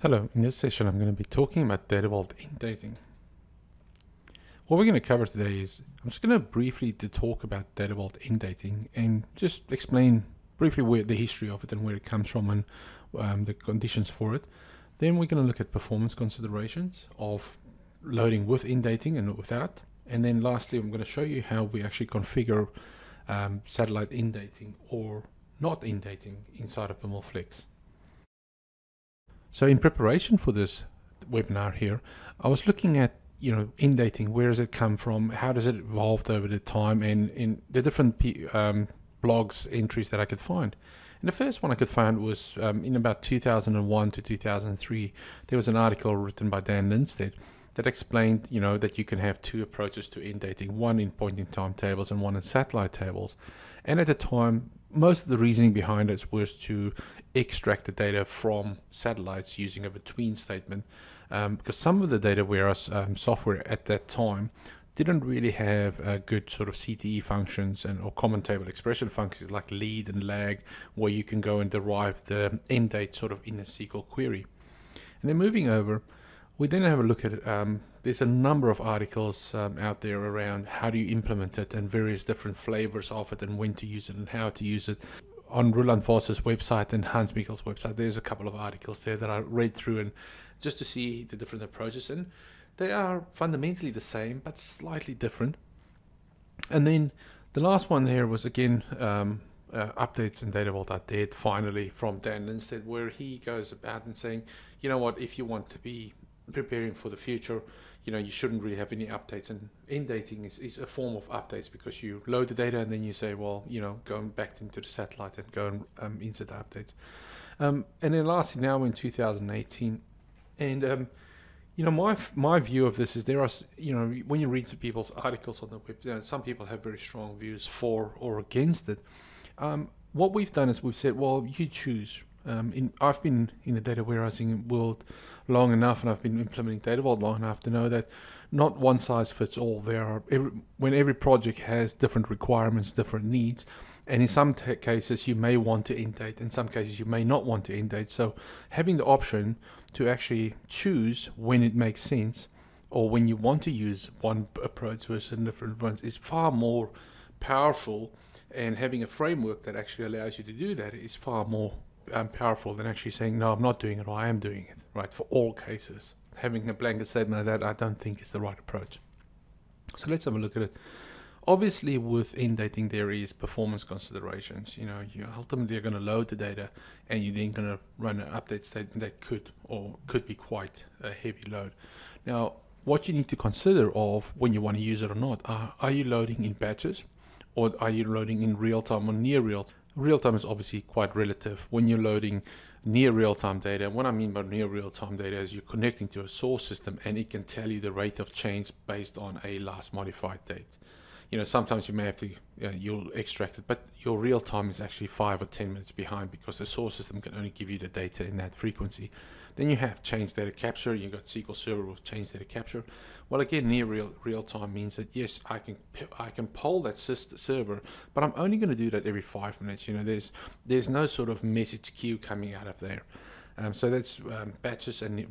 Hello, in this session I'm going to be talking about data vault in dating. What we're going to cover today is, I'm just going to briefly to talk about data vault in dating and just explain briefly where the history of it and where it comes from and um, the conditions for it. Then we're going to look at performance considerations of loading with in dating and without. And then lastly, I'm going to show you how we actually configure um, satellite in dating or not in dating inside of Bimble Flex. So in preparation for this webinar here, I was looking at you know indating. Where does it come from? How does it evolve over the time? And in the different um, blogs entries that I could find. And the first one I could find was um, in about 2001 to 2003. There was an article written by Dan Lindstedt that explained, you know, that you can have two approaches to indating, one in point in time tables and one in satellite tables. And at the time, most of the reasoning behind it was to extract the data from satellites using a between statement um, because some of the data warehouse um, software at that time didn't really have a uh, good sort of CTE functions and or common table expression functions like lead and lag where you can go and derive the end date sort of in a SQL query. And then moving over, we then have a look at um, there's a number of articles um, out there around how do you implement it and various different flavors of it and when to use it and how to use it. On Ruland Voss's website and Hans Mikkel's website, there's a couple of articles there that I read through and just to see the different approaches and they are fundamentally the same but slightly different. And then the last one here was again um, uh, updates in did finally from Dan Instead, where he goes about and saying, you know what, if you want to be preparing for the future, you know, you shouldn't really have any updates. And in dating is, is a form of updates because you load the data and then you say, well, you know, going back into the satellite and go and um, insert the updates. Um, and then lastly, now in 2018, and um, you know, my my view of this is there are you know when you read some people's articles on the web, you know, some people have very strong views for or against it. Um, what we've done is we've said, well, you choose um, in, I've been in the data warehousing world long enough, and I've been implementing data vault long enough to know that not one size fits all. There are every, when every project has different requirements, different needs, and in some cases you may want to end date, in some cases you may not want to end date. So having the option to actually choose when it makes sense, or when you want to use one approach versus different ones, is far more powerful. And having a framework that actually allows you to do that is far more um, powerful than actually saying, no, I'm not doing it or I am doing it, right? For all cases, having a blanket statement like that, I don't think is the right approach. So let's have a look at it. Obviously, within dating, there is performance considerations. You know, you ultimately are going to load the data and you're then going to run an update statement that could or could be quite a heavy load. Now, what you need to consider of when you want to use it or not are, are you loading in batches or are you loading in real time or near real time? real time is obviously quite relative when you're loading near real time data. And what I mean by near real time data is you're connecting to a source system and it can tell you the rate of change based on a last modified date you know sometimes you may have to you know, you'll extract it but your real time is actually five or ten minutes behind because the source system can only give you the data in that frequency then you have change data capture you've got sql server with change data capture well again near real real time means that yes i can i can poll that system server but i'm only going to do that every five minutes you know there's there's no sort of message queue coming out of there um, so that's um, batches and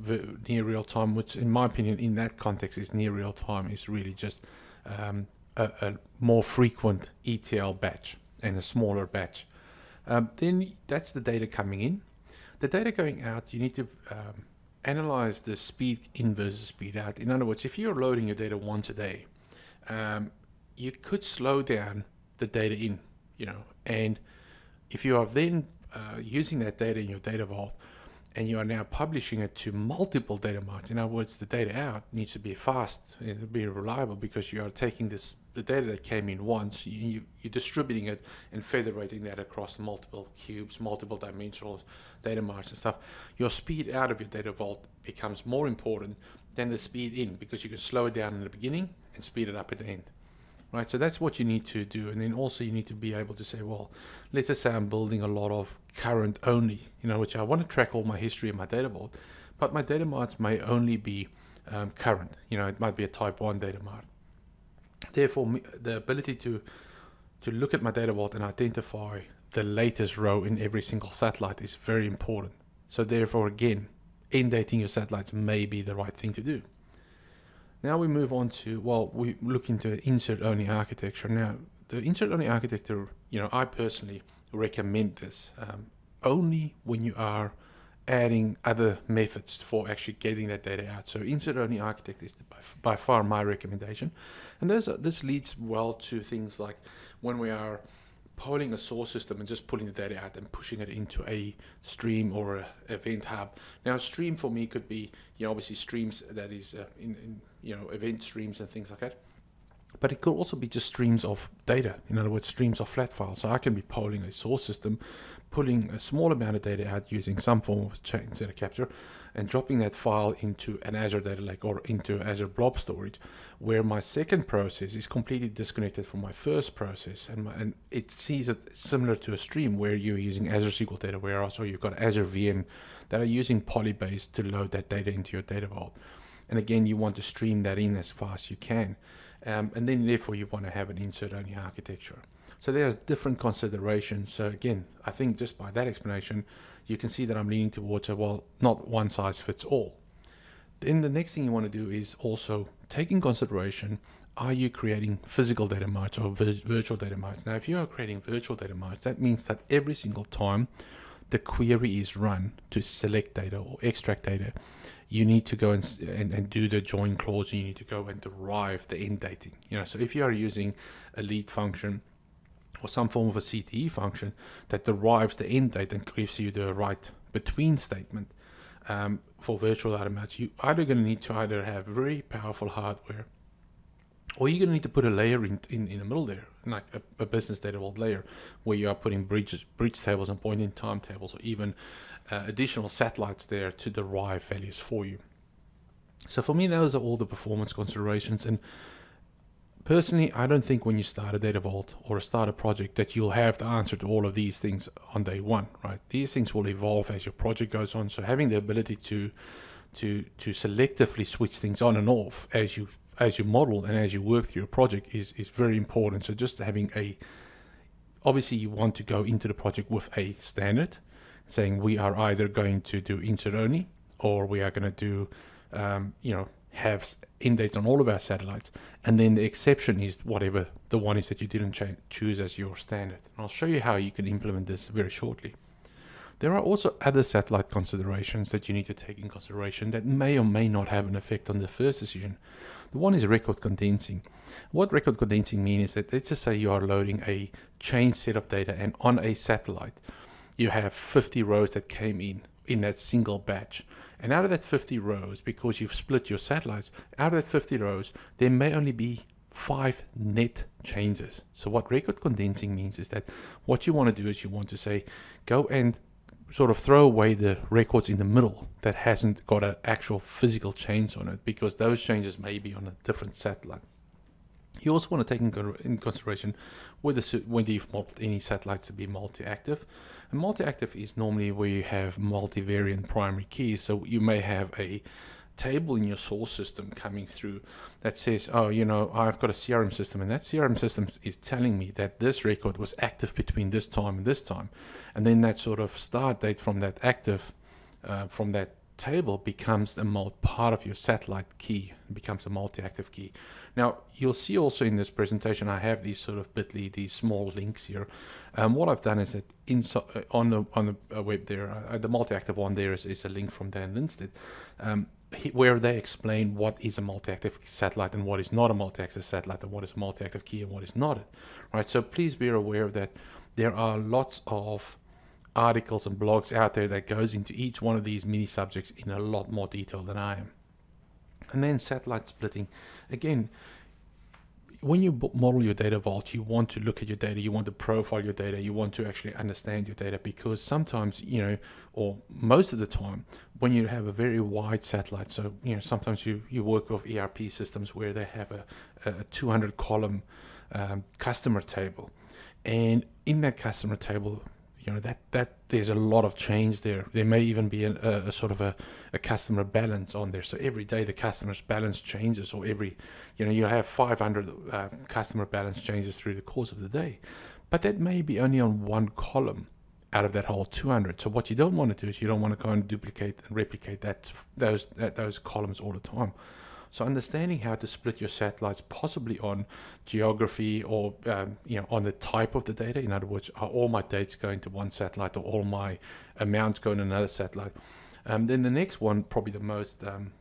near real time, which, in my opinion, in that context, is near real time. Is really just um, a, a more frequent ETL batch and a smaller batch. Um, then that's the data coming in. The data going out, you need to um, analyze the speed in versus speed out. In other words, if you're loading your data once a day, um, you could slow down the data in, you know, and if you are then uh, using that data in your data vault, and you are now publishing it to multiple data marts. In other words, the data out needs to be fast and be reliable because you are taking this the data that came in once, you, are distributing it and federating that across multiple cubes, multiple dimensional data marts and stuff. Your speed out of your data vault becomes more important than the speed in because you can slow it down in the beginning and speed it up at the end right? So that's what you need to do. And then also you need to be able to say, well, let's just say I'm building a lot of current only, you know, which I want to track all my history in my data vault, but my data marts may only be um, current. You know, it might be a type one data mart. Therefore, the ability to to look at my data vault and identify the latest row in every single satellite is very important. So therefore, again, indating your satellites may be the right thing to do. Now we move on to, well, we look into insert only architecture. Now, the insert only architecture, you know, I personally recommend this um, only when you are adding other methods for actually getting that data out. So insert only architect is by, by far my recommendation. And there's a, this leads well to things like when we are polling a source system and just pulling the data out and pushing it into a stream or a event hub. Now, stream for me could be, you know, obviously streams that is uh, in, in, you know, event streams and things like that. But it could also be just streams of data. In other words, streams of flat files. So I can be polling a source system, pulling a small amount of data out using some form of change data capture, and dropping that file into an Azure Data Lake or into Azure Blob Storage, where my second process is completely disconnected from my first process. And, my, and it sees it similar to a stream where you're using Azure SQL Data Warehouse or you've got Azure VM that are using Polybase to load that data into your data vault. And again, you want to stream that in as fast as you can. Um, and then therefore you want to have an insert only architecture. So there's different considerations. So again, I think just by that explanation, you can see that I'm leaning towards a, well, not one size fits all. Then the next thing you want to do is also take in consideration, are you creating physical data marts or vir virtual data marts? Now, if you are creating virtual data marts, that means that every single time the query is run to select data or extract data, you need to go and, and, and, do the join clause. You need to go and derive the end dating. You know, so if you are using a lead function or some form of a CTE function that derives the end date and gives you the right between statement um, for virtual match. you either going to need to either have very powerful hardware or you're going to need to put a layer in, in, in the middle there, like a, a business data vault layer, where you are putting bridges, bridge tables and point in time tables, or even uh, additional satellites there to derive values for you. So for me, those are all the performance considerations. And personally, I don't think when you start a data vault or start a project that you'll have the answer to all of these things on day one, right? These things will evolve as your project goes on. So having the ability to to to selectively switch things on and off as you as you model and as you work through a project is is very important. So just having a obviously you want to go into the project with a standard saying we are either going to do insert only or we are going to do um, you know have date on all of our satellites. And then the exception is whatever the one is that you didn't choose as your standard. And I'll show you how you can implement this very shortly. There are also other satellite considerations that you need to take in consideration that may or may not have an effect on the first decision. The one is record condensing. What record condensing means is that let's just say you are loading a chain set of data and on a satellite you have 50 rows that came in in that single batch. And out of that 50 rows, because you've split your satellites, out of that 50 rows, there may only be five net changes. So what record condensing means is that what you want to do is you want to say, go and sort of throw away the records in the middle that hasn't got an actual physical change on it because those changes may be on a different satellite. You also want to take in, consideration whether, whether you've modeled any satellites to be multi-active. A multi-active is normally where you have multivariant primary keys. So you may have a table in your source system coming through that says, oh, you know, I've got a CRM system and that CRM system is telling me that this record was active between this time and this time. And then that sort of start date from that active, uh, from that table becomes a part of your satellite key, becomes a multi-active key. Now, you'll see also in this presentation, I have these sort of bit.ly, these small links here. Um, what I've done is that inside, uh, on the on the uh, web there, uh, the multi-active one there is, is a link from Dan Lindstedt, um, where they explain what is a multi-active satellite and what is not a multi-active satellite and what is a multi-active key and what is not it, right? So please be aware that there are lots of articles and blogs out there that goes into each one of these mini subjects in a lot more detail than I am. And then satellite splitting. Again, when you model your data vault, you want to look at your data, you want to profile your data, you want to actually understand your data because sometimes, you know, or most of the time, when you have a very wide satellite, so, you know, sometimes you, you work with ERP systems where they have a, a 200 column um, customer table. And in that customer table, you know that that there's a lot of change there there may even be an, a, a, sort of a, a customer balance on there so every day the customer's balance changes or every you know you'll have 500 uh, customer balance changes through the course of the day but that may be only on one column out of that whole 200 so what you don't want to do is you don't want to go and duplicate and replicate that those that, those columns all the time so understanding how to split your satellites, possibly on geography or um, you know on the type of the data. In other words, are all my dates going to one satellite or all my amounts going to another satellite? Um, then the next one, probably the most um,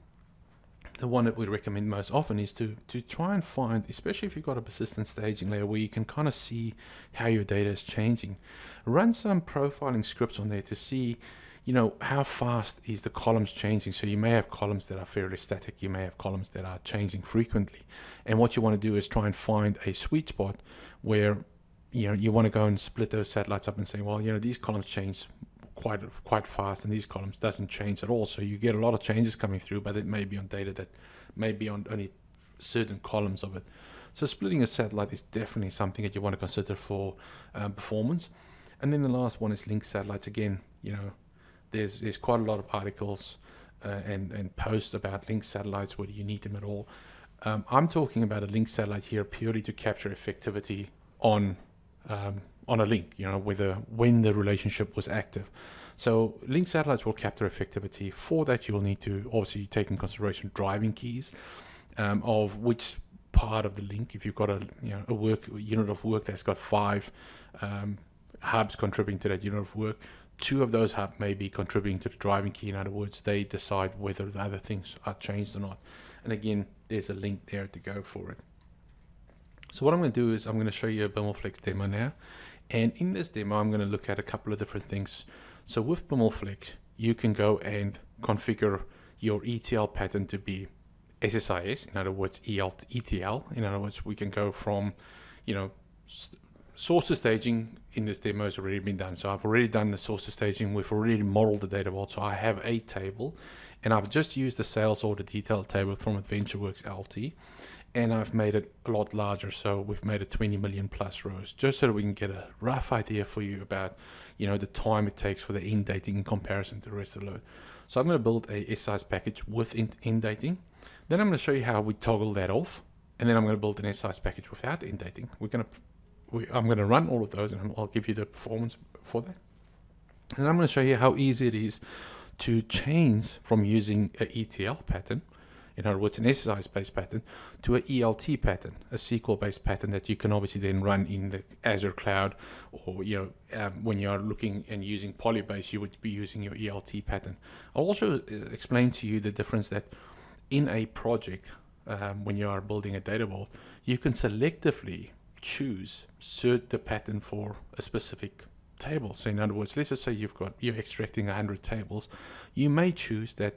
the one that we recommend most often is to to try and find, especially if you've got a persistent staging layer where you can kind of see how your data is changing. Run some profiling scripts on there to see you know, how fast is the columns changing? So you may have columns that are fairly static, you may have columns that are changing frequently. And what you want to do is try and find a sweet spot where you know you want to go and split those satellites up and say, well, you know, these columns change quite quite fast and these columns doesn't change at all. So you get a lot of changes coming through, but it may be on data that may be on only certain columns of it. So splitting a satellite is definitely something that you want to consider for uh, performance. And then the last one is link satellites. Again, you know, there's there's quite a lot of articles uh, and and posts about link satellites. Whether you need them at all. Um, I'm talking about a link satellite here purely to capture effectivity on um, on a link. You know whether when the relationship was active. So link satellites will capture effectivity. For that, you'll need to obviously take in consideration driving keys um, of which part of the link. If you've got a you know a work a unit of work that's got five um, hubs contributing to that unit of work, two of those have maybe contributing to the driving key. In other words, they decide whether the other things are changed or not. And again, there's a link there to go for it. So what I'm going to do is I'm going to show you a Bimmelflex demo now. And in this demo, I'm going to look at a couple of different things. So with Bimmelflex, you can go and configure your ETL pattern to be SSIS, in other words, EL to ETL. In other words, we can go from, you know, source staging in this demo has already been done. So I've already done the source staging. We've already modeled the data vault. So I have a table and I've just used the sales order detail table from AdventureWorks LT and I've made it a lot larger. So we've made it 20 million plus rows just so that we can get a rough idea for you about, you know, the time it takes for the in dating in comparison to the rest of the load. So I'm going to build a SIze package with in dating. Then I'm going to show you how we toggle that off. And then I'm going to build an SIze package without in dating. We're going to we, I'm going to run all of those and I'll give you the performance for that. And I'm going to show you how easy it is to change from using an ETL pattern, in other words, an exercise-based pattern, to an ELT pattern, a SQL-based pattern that you can obviously then run in the Azure cloud, or you know, um, when you are looking and using Polybase, you would be using your ELT pattern. I'll also uh, explain to you the difference that in a project, um, when you are building a data vault, you can selectively choose sort the pattern for a specific table. So in other words, let's just say you've got you're extracting 100 tables. You may choose that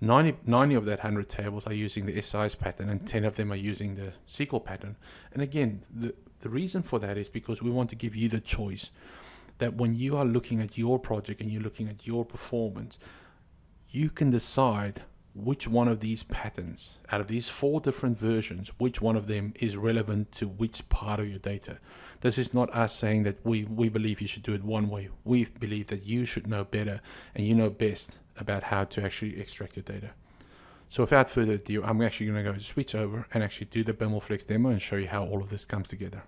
90, 90 of that 100 tables are using the SIS pattern and 10 of them are using the SQL pattern. And again, the, the reason for that is because we want to give you the choice that when you are looking at your project and you're looking at your performance, you can decide which one of these patterns out of these four different versions which one of them is relevant to which part of your data this is not us saying that we we believe you should do it one way we believe that you should know better and you know best about how to actually extract your data so without further ado i'm actually going to go switch over and actually do the BIMLFlex demo and show you how all of this comes together